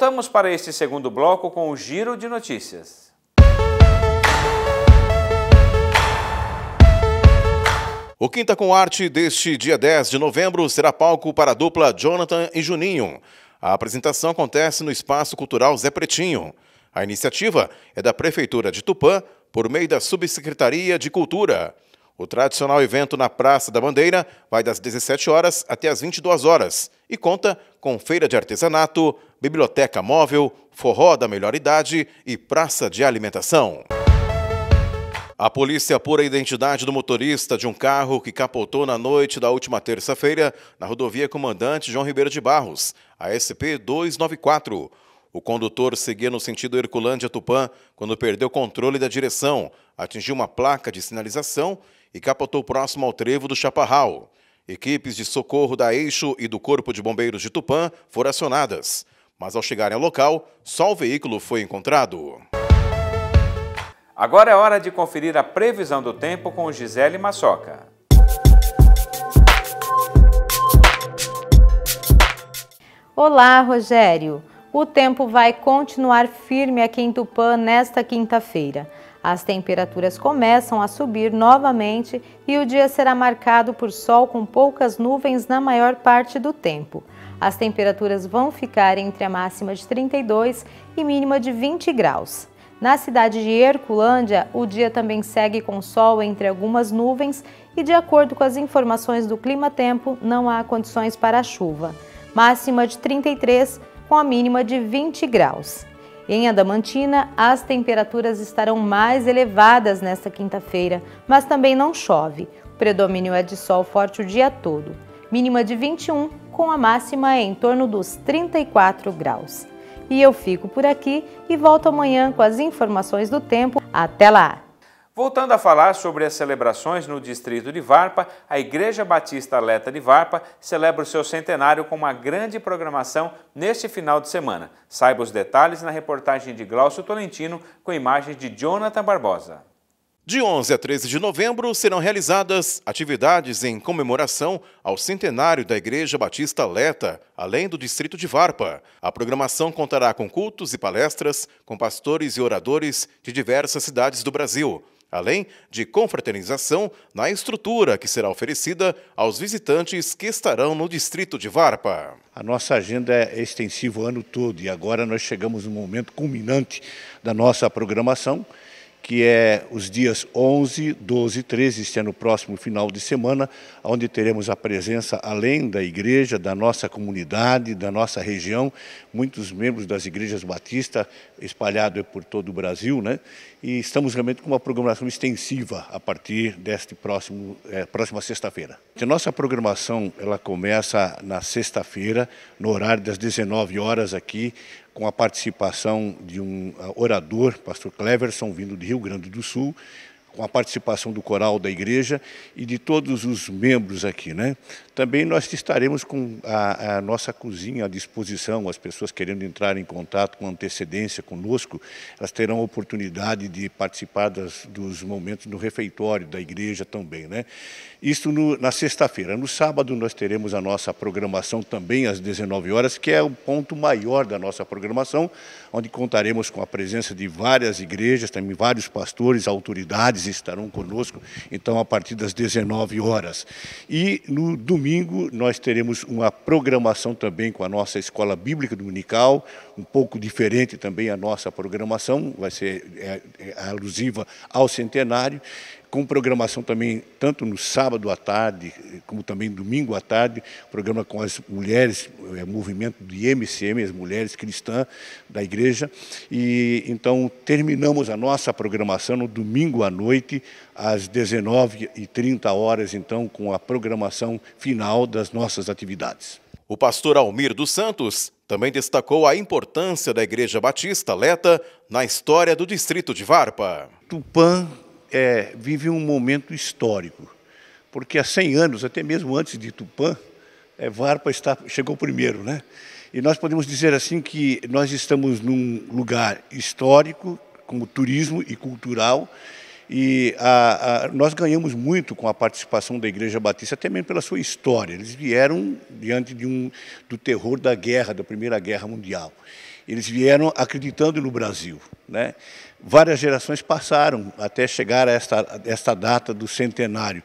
Voltamos para este segundo bloco com o giro de notícias. O Quinta com Arte deste dia 10 de novembro será palco para a dupla Jonathan e Juninho. A apresentação acontece no Espaço Cultural Zé Pretinho. A iniciativa é da Prefeitura de Tupã por meio da Subsecretaria de Cultura. O tradicional evento na Praça da Bandeira vai das 17 horas até as 22 horas e conta com feira de artesanato, biblioteca móvel, forró da melhor idade e praça de alimentação. A polícia apura a identidade do motorista de um carro que capotou na noite da última terça-feira na rodovia Comandante João Ribeiro de Barros, a SP 294. O condutor seguia no sentido Herculândia-Tupã quando perdeu controle da direção, atingiu uma placa de sinalização e capotou próximo ao trevo do Chaparral. Equipes de socorro da Eixo e do Corpo de Bombeiros de Tupã foram acionadas mas ao chegarem ao local, só o veículo foi encontrado. Agora é hora de conferir a previsão do tempo com Gisele Massoca. Olá, Rogério. O tempo vai continuar firme aqui em Tupã nesta quinta-feira. As temperaturas começam a subir novamente e o dia será marcado por sol com poucas nuvens na maior parte do tempo. As temperaturas vão ficar entre a máxima de 32 e mínima de 20 graus. Na cidade de Herculândia, o dia também segue com sol entre algumas nuvens e, de acordo com as informações do Clima Tempo, não há condições para chuva. Máxima de 33, com a mínima de 20 graus. Em Adamantina, as temperaturas estarão mais elevadas nesta quinta-feira, mas também não chove. O predomínio é de sol forte o dia todo. Mínima de 21, com a máxima em torno dos 34 graus. E eu fico por aqui e volto amanhã com as informações do tempo. Até lá! Voltando a falar sobre as celebrações no distrito de Varpa, a Igreja Batista Aleta de Varpa celebra o seu centenário com uma grande programação neste final de semana. Saiba os detalhes na reportagem de Glaucio Tolentino com imagens de Jonathan Barbosa. De 11 a 13 de novembro serão realizadas atividades em comemoração ao centenário da Igreja Batista Leta, além do distrito de Varpa. A programação contará com cultos e palestras com pastores e oradores de diversas cidades do Brasil além de confraternização na estrutura que será oferecida aos visitantes que estarão no distrito de Varpa. A nossa agenda é extensiva o ano todo e agora nós chegamos no momento culminante da nossa programação, que é os dias 11, 12 e 13, este é no próximo final de semana, onde teremos a presença, além da igreja, da nossa comunidade, da nossa região, muitos membros das igrejas batista espalhados por todo o Brasil, né? e estamos realmente com uma programação extensiva a partir deste próximo é, próxima sexta-feira. A nossa programação ela começa na sexta-feira no horário das 19 horas aqui com a participação de um ah, orador, pastor Cleverson, vindo de Rio Grande do Sul, com a participação do coral da igreja e de todos os membros aqui. Né? Também nós estaremos com a, a, nossa cozinha à disposição, as pessoas querendo entrar em contato com antecedência conosco, elas terão a oportunidade de participar das, dos momentos no refeitório da igreja também. Né? Isso no, na sexta-feira. No sábado nós teremos a nossa programação também às 19 horas, que é o ponto maior da nossa programação, onde contaremos com a presença de várias igrejas, também vários pastores, autoridades, parlamentares estarão conosco, então, a partir das 19 horas. E no domingo nós teremos uma programação também com a nossa Escola Bíblica Dominical, um pouco diferente também a nossa programação, vai ser é, é, alusiva ao centenário com programação também, tanto no sábado à tarde, como também domingo à tarde, programa com as mulheres, é, movimento de MCM, as mulheres cristãs da igreja. E então terminamos a nossa programação no domingo à noite, às 19h30 horas, então, com a programação final das nossas atividades. O pastor Almir dos Santos também destacou a importância da Igreja Batista Leta na história do distrito de Varpa. Tupã é, vive um momento histórico, porque há 100 anos, até mesmo antes de Tupã, é, Varpa está, chegou primeiro, né? E nós podemos dizer assim que nós estamos num lugar histórico, como turismo e cultural, e a, a, nós ganhamos muito com a participação da Igreja Batista, até mesmo pela sua história. Eles vieram diante de um, do terror da guerra, da Primeira Guerra Mundial. Eles vieram acreditando no Brasil. Né? Várias gerações passaram até chegar a esta, esta data do centenário.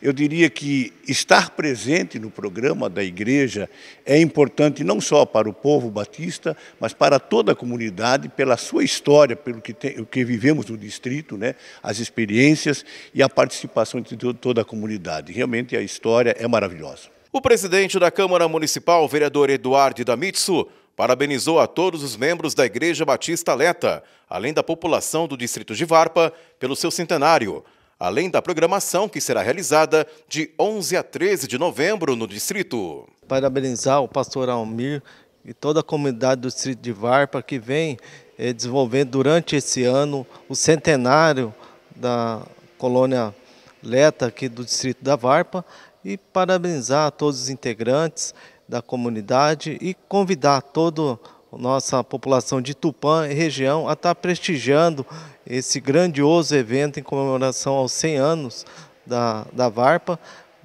Eu diria que estar presente no programa da igreja é importante não só para o povo batista, mas para toda a comunidade, pela sua história, pelo que, tem, o que vivemos no distrito, né, as experiências e a participação de toda a comunidade. Realmente a história é maravilhosa. O presidente da Câmara Municipal, vereador Eduardo Damitsu, parabenizou a todos os membros da Igreja Batista Leta, além da população do distrito de Varpa, pelo seu centenário, além da programação que será realizada de 11 a 13 de novembro no distrito. Parabenizar o pastor Almir e toda a comunidade do distrito de Varpa que vem eh, desenvolvendo durante esse ano o centenário da colônia Leta aqui do distrito da Varpa e parabenizar a todos os integrantes da comunidade e convidar toda a nossa população de Tupã e região a estar prestigiando esse grandioso evento em comemoração aos 100 anos da, da VARPA,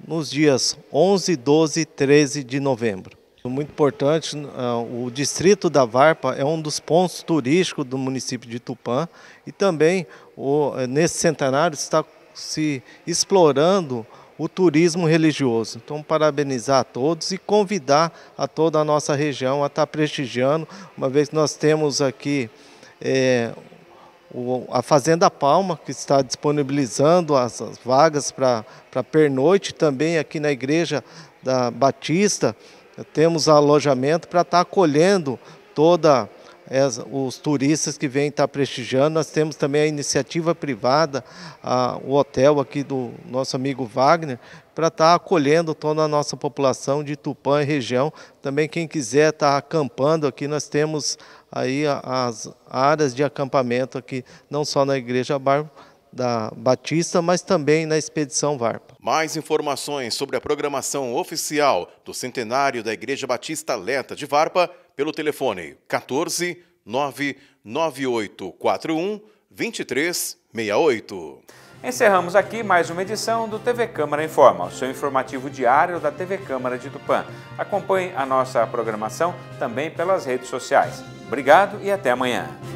nos dias 11, 12 e 13 de novembro. Muito importante, ah, o distrito da Varpa é um dos pontos turísticos do município de Tupã e também eh, nesse centenário está se explorando o turismo religioso. Então, parabenizar a todos e convidar a toda a nossa região a estar prestigiando, uma vez que nós temos aqui é, o, a Fazenda Palma, que está disponibilizando as, as vagas para pernoite, também aqui na Igreja da Batista, temos alojamento para estar acolhendo toda a os turistas que vêm estar prestigiando. Nós temos também a iniciativa privada, o hotel aqui do nosso amigo Wagner, para estar tá acolhendo toda a nossa população de Tupã e região. Também quem quiser estar tá acampando aqui, nós temos aí as áreas de acampamento aqui, não só na Igreja Bárbara, da Batista, mas também na Expedição Varpa. Mais informações sobre a programação oficial do centenário da Igreja Batista Leta de Varpa pelo telefone 14 99841 2368. Encerramos aqui mais uma edição do TV Câmara Informa, o seu informativo diário da TV Câmara de Tupã. Acompanhe a nossa programação também pelas redes sociais. Obrigado e até amanhã.